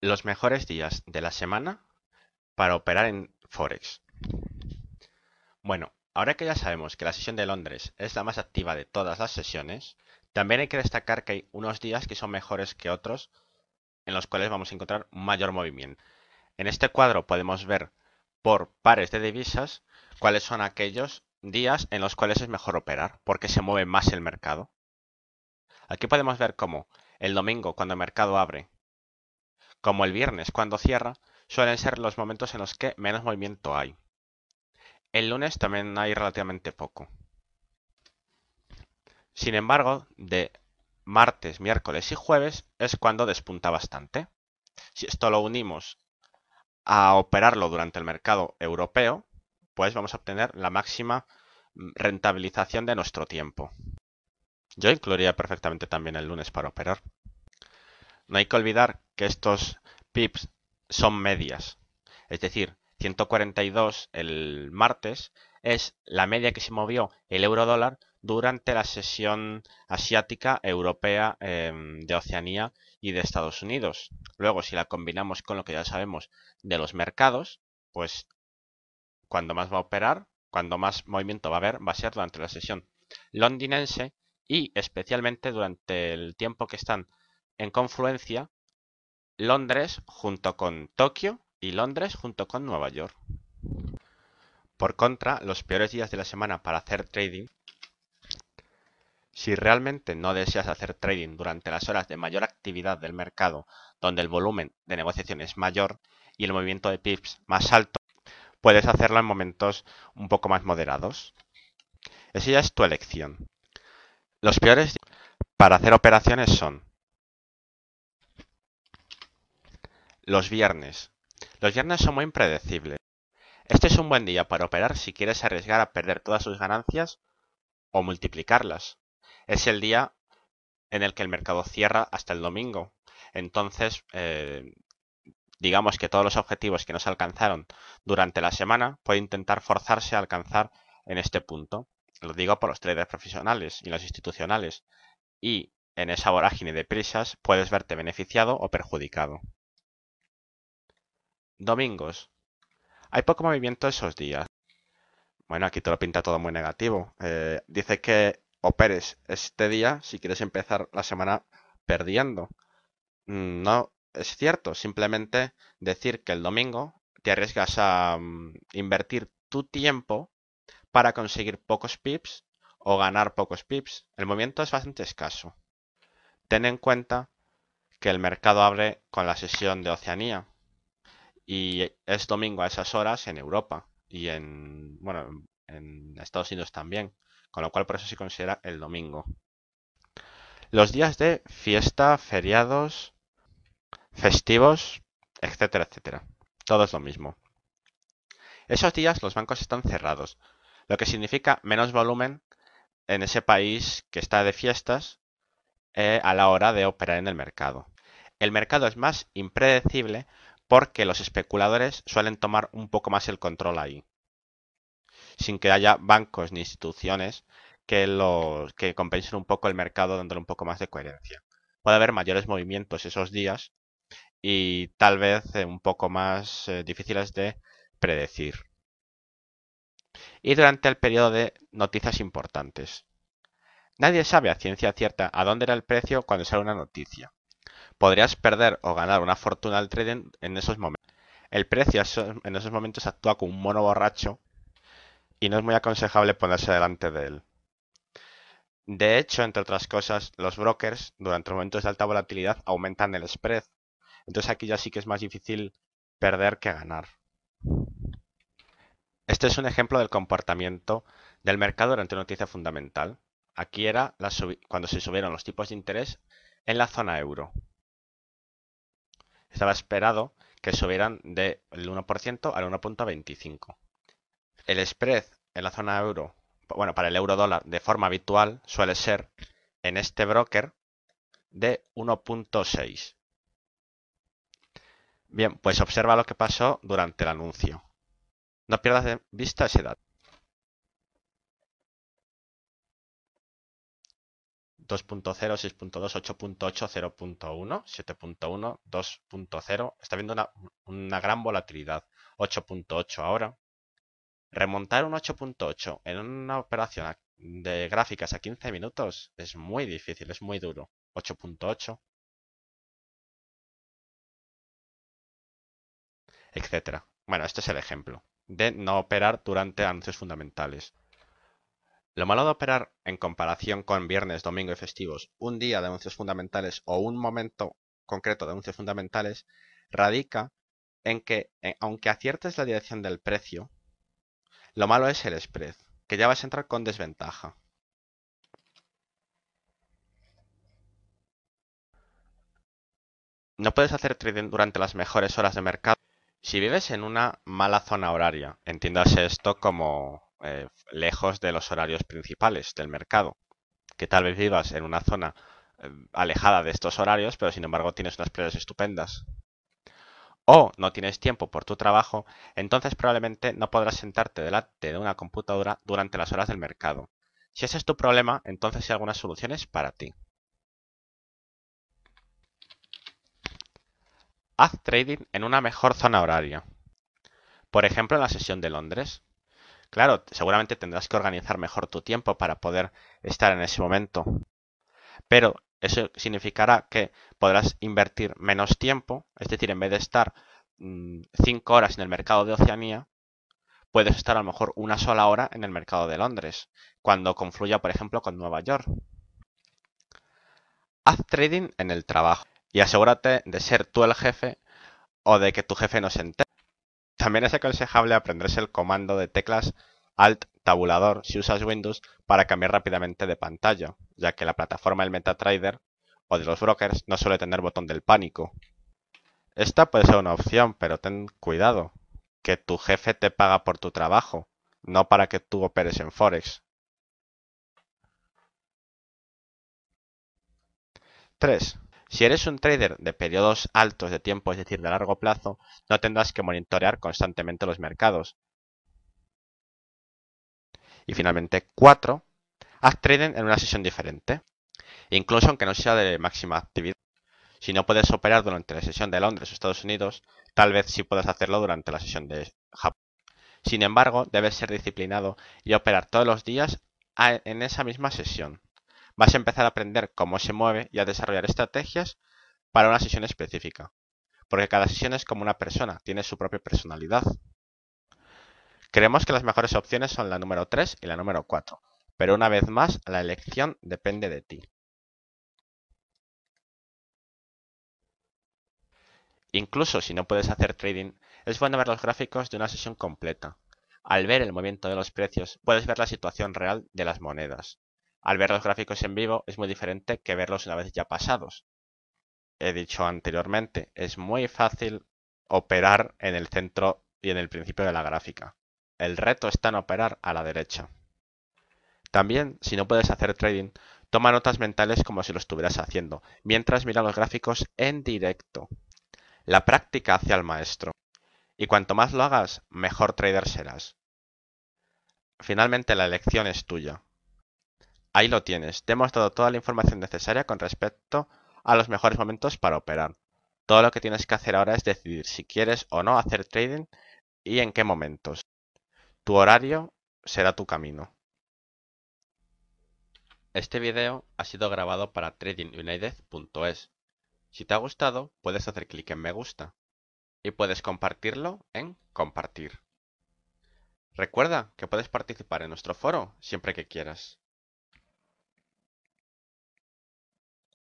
los mejores días de la semana para operar en Forex. Bueno, ahora que ya sabemos que la sesión de Londres es la más activa de todas las sesiones, también hay que destacar que hay unos días que son mejores que otros en los cuales vamos a encontrar mayor movimiento. En este cuadro podemos ver por pares de divisas cuáles son aquellos días en los cuales es mejor operar, porque se mueve más el mercado. Aquí podemos ver cómo el domingo, cuando el mercado abre, como el viernes cuando cierra, suelen ser los momentos en los que menos movimiento hay. El lunes también hay relativamente poco. Sin embargo, de martes, miércoles y jueves es cuando despunta bastante. Si esto lo unimos a operarlo durante el mercado europeo, pues vamos a obtener la máxima mm, rentabilización de nuestro tiempo. Yo incluiría perfectamente también el lunes para operar. No hay que olvidar que estos pips son medias. Es decir, 142 el martes es la media que se movió el euro dólar durante la sesión asiática, europea, em, de Oceanía y de Estados Unidos. Luego, si la combinamos con lo que ya sabemos de los mercados, pues cuando más va a operar, cuando más movimiento va a haber, va a ser durante la sesión londinense y especialmente durante el tiempo que están en confluencia Londres junto con Tokio y Londres junto con Nueva York. Por contra, los peores días de la semana para hacer trading, si realmente no deseas hacer trading durante las horas de mayor actividad del mercado, donde el volumen de negociación es mayor y el movimiento de pips más alto, puedes hacerlo en momentos un poco más moderados. Esa ya es tu elección. Los peores para hacer operaciones son Los viernes. Los viernes son muy impredecibles. Este es un buen día para operar si quieres arriesgar a perder todas sus ganancias o multiplicarlas. Es el día en el que el mercado cierra hasta el domingo. Entonces, eh, digamos que todos los objetivos que no se alcanzaron durante la semana puede intentar forzarse a alcanzar en este punto. Lo digo por los traders profesionales y los institucionales. Y en esa vorágine de prisas puedes verte beneficiado o perjudicado. Domingos. Hay poco movimiento esos días. Bueno, aquí te lo pinta todo muy negativo. Eh, Dice que operes este día si quieres empezar la semana perdiendo. Mm, no es cierto, simplemente decir que el domingo te arriesgas a mm, invertir tu tiempo para conseguir pocos pips o ganar pocos pips. El movimiento es bastante escaso. Ten en cuenta que el mercado abre con la sesión de Oceanía, y es domingo a esas horas en Europa y en, bueno, en Estados Unidos también, con lo cual por eso se considera el domingo. Los días de fiesta, feriados, festivos, etcétera, etcétera. Todo es lo mismo. Esos días los bancos están cerrados, lo que significa menos volumen en ese país que está de fiestas eh, a la hora de operar en el mercado. El mercado es más impredecible porque los especuladores suelen tomar un poco más el control ahí, sin que haya bancos ni instituciones que, los, que compensen un poco el mercado dándole un poco más de coherencia. Puede haber mayores movimientos esos días y tal vez eh, un poco más eh, difíciles de predecir. Y durante el periodo de noticias importantes. Nadie sabe a ciencia cierta a dónde era el precio cuando sale una noticia podrías perder o ganar una fortuna al trading en esos momentos. El precio en esos momentos actúa como un mono borracho y no es muy aconsejable ponerse delante de él. De hecho, entre otras cosas, los brokers durante momentos de alta volatilidad aumentan el spread. Entonces aquí ya sí que es más difícil perder que ganar. Este es un ejemplo del comportamiento del mercado durante una noticia fundamental. Aquí era cuando se subieron los tipos de interés en la zona euro estaba esperado que subieran del 1% al 1.25. El spread en la zona euro, bueno, para el euro dólar de forma habitual suele ser en este broker de 1.6. Bien, pues observa lo que pasó durante el anuncio. No pierdas de vista ese dato. 2.0, 6.2, 8.8, 0.1, 7.1, 2.0. Está viendo una, una gran volatilidad. 8.8 ahora. Remontar un 8.8 en una operación de gráficas a 15 minutos es muy difícil, es muy duro. 8.8. Etcétera. Bueno, este es el ejemplo de no operar durante anuncios fundamentales. Lo malo de operar, en comparación con viernes, domingo y festivos, un día de anuncios fundamentales o un momento concreto de anuncios fundamentales, radica en que, eh, aunque aciertes la dirección del precio, lo malo es el spread, que ya vas a entrar con desventaja. No puedes hacer trading durante las mejores horas de mercado si vives en una mala zona horaria. Entiéndase esto como eh, lejos de los horarios principales del mercado. Que tal vez vivas en una zona eh, alejada de estos horarios, pero sin embargo tienes unas playas estupendas. O no tienes tiempo por tu trabajo, entonces probablemente no podrás sentarte delante de una computadora durante las horas del mercado. Si ese es tu problema, entonces hay algunas soluciones para ti. Haz trading en una mejor zona horaria. Por ejemplo, en la sesión de Londres, Claro, seguramente tendrás que organizar mejor tu tiempo para poder estar en ese momento. Pero eso significará que podrás invertir menos tiempo, es decir, en vez de estar 5 mm, horas en el mercado de Oceanía, puedes estar a lo mejor una sola hora en el mercado de Londres, cuando confluya, por ejemplo, con Nueva York. Haz trading en el trabajo y asegúrate de ser tú el jefe o de que tu jefe no se entere. También es aconsejable aprenderse el comando de teclas Alt tabulador si usas Windows para cambiar rápidamente de pantalla, ya que la plataforma del MetaTrader o de los brokers no suele tener botón del pánico. Esta puede ser una opción, pero ten cuidado, que tu jefe te paga por tu trabajo, no para que tú operes en Forex. 3. Si eres un trader de periodos altos de tiempo, es decir, de largo plazo, no tendrás que monitorear constantemente los mercados. Y finalmente, cuatro, Haz trading en una sesión diferente, incluso aunque no sea de máxima actividad. Si no puedes operar durante la sesión de Londres o Estados Unidos, tal vez sí puedas hacerlo durante la sesión de Japón. Sin embargo, debes ser disciplinado y operar todos los días en esa misma sesión vas a empezar a aprender cómo se mueve y a desarrollar estrategias para una sesión específica. Porque cada sesión es como una persona, tiene su propia personalidad. Creemos que las mejores opciones son la número 3 y la número 4, pero una vez más la elección depende de ti. Incluso si no puedes hacer trading, es bueno ver los gráficos de una sesión completa. Al ver el movimiento de los precios, puedes ver la situación real de las monedas al ver los gráficos en vivo es muy diferente que verlos una vez ya pasados. He dicho anteriormente, es muy fácil operar en el centro y en el principio de la gráfica. El reto está en operar a la derecha. También, si no puedes hacer trading, toma notas mentales como si lo estuvieras haciendo, mientras mira los gráficos en directo. La práctica hace al maestro. Y cuanto más lo hagas, mejor trader serás. Finalmente, la elección es tuya. Ahí lo tienes, te hemos dado toda la información necesaria con respecto a los mejores momentos para operar. Todo lo que tienes que hacer ahora es decidir si quieres o no hacer trading y en qué momentos. Tu horario será tu camino. Este video ha sido grabado para tradingunited.es. Si te ha gustado, puedes hacer clic en me gusta y puedes compartirlo en compartir. Recuerda que puedes participar en nuestro foro siempre que quieras.